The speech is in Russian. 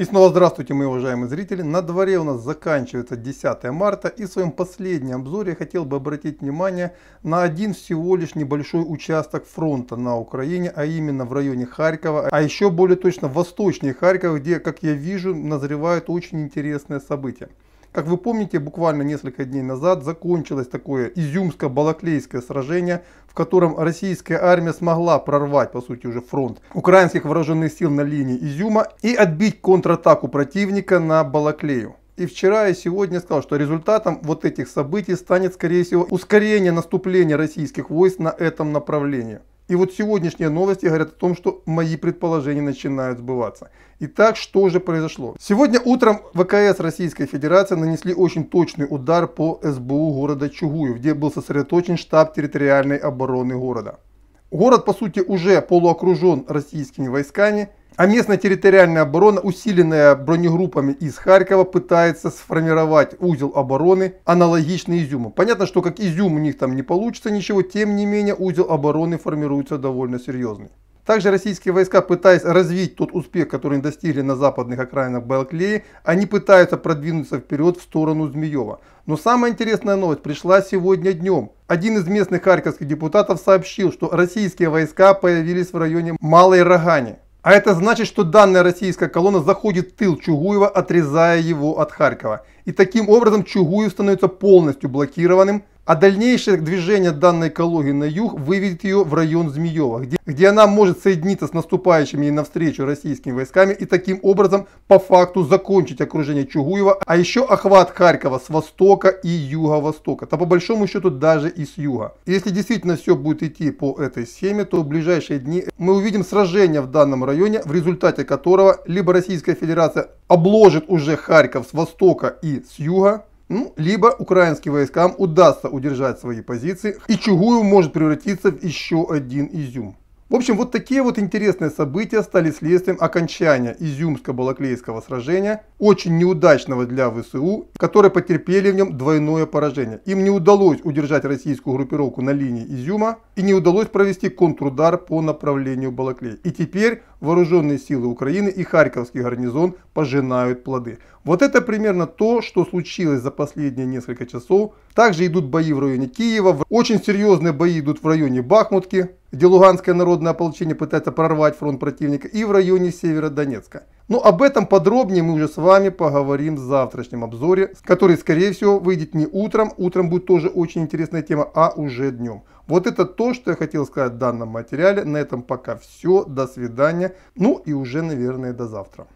И снова здравствуйте, мои уважаемые зрители. На дворе у нас заканчивается 10 марта. И в своем последнем обзоре я хотел бы обратить внимание на один всего лишь небольшой участок фронта на Украине, а именно в районе Харькова, а еще более точно восточнее Харькова, где, как я вижу, назревают очень интересные события. Как вы помните, буквально несколько дней назад закончилось такое изюмско-балаклейское сражение, в котором российская армия смогла прорвать, по сути, уже фронт украинских вооруженных сил на линии Изюма и отбить контратаку противника на Балаклею. И вчера и сегодня сказал, что результатом вот этих событий станет, скорее всего, ускорение наступления российских войск на этом направлении. И вот сегодняшние новости говорят о том, что мои предположения начинают сбываться. Итак, что же произошло? Сегодня утром ВКС Российской Федерации нанесли очень точный удар по СБУ города Чугуев, где был сосредоточен штаб территориальной обороны города. Город, по сути, уже полуокружен российскими войсками – а местная территориальная оборона, усиленная бронегруппами из Харькова, пытается сформировать узел обороны аналогичный Изюму. Понятно, что как Изюм у них там не получится ничего, тем не менее узел обороны формируется довольно серьезный. Также российские войска, пытаясь развить тот успех, который они достигли на западных окраинах Балклеи, они пытаются продвинуться вперед в сторону Змеева. Но самая интересная новость пришла сегодня днем. Один из местных харьковских депутатов сообщил, что российские войска появились в районе Малой Рогани. А это значит, что данная российская колонна заходит в тыл Чугуева, отрезая его от Харькова. И таким образом Чугуев становится полностью блокированным а дальнейшее движение данной Калуги на юг выведет ее в район Змеева, где, где она может соединиться с наступающими ей навстречу российскими войсками и таким образом по факту закончить окружение Чугуева, а еще охват Харькова с востока и юго-востока, то по большому счету даже и с юга. Если действительно все будет идти по этой схеме, то в ближайшие дни мы увидим сражение в данном районе, в результате которого либо Российская Федерация обложит уже Харьков с востока и с юга, ну, либо украинским войскам удастся удержать свои позиции, и Чугуев может превратиться в еще один изюм. В общем, вот такие вот интересные события стали следствием окончания Изюмско-Балаклейского сражения, очень неудачного для ВСУ, которые потерпели в нем двойное поражение. Им не удалось удержать российскую группировку на линии Изюма и не удалось провести контрудар по направлению Балаклей. И теперь вооруженные силы Украины и Харьковский гарнизон пожинают плоды. Вот это примерно то, что случилось за последние несколько часов. Также идут бои в районе Киева, очень серьезные бои идут в районе Бахмутки где Луганское народное ополчение пытается прорвать фронт противника, и в районе Северодонецка. Но ну, об этом подробнее мы уже с вами поговорим в завтрашнем обзоре, который, скорее всего, выйдет не утром, утром будет тоже очень интересная тема, а уже днем. Вот это то, что я хотел сказать в данном материале. На этом пока все. До свидания. Ну и уже, наверное, до завтра.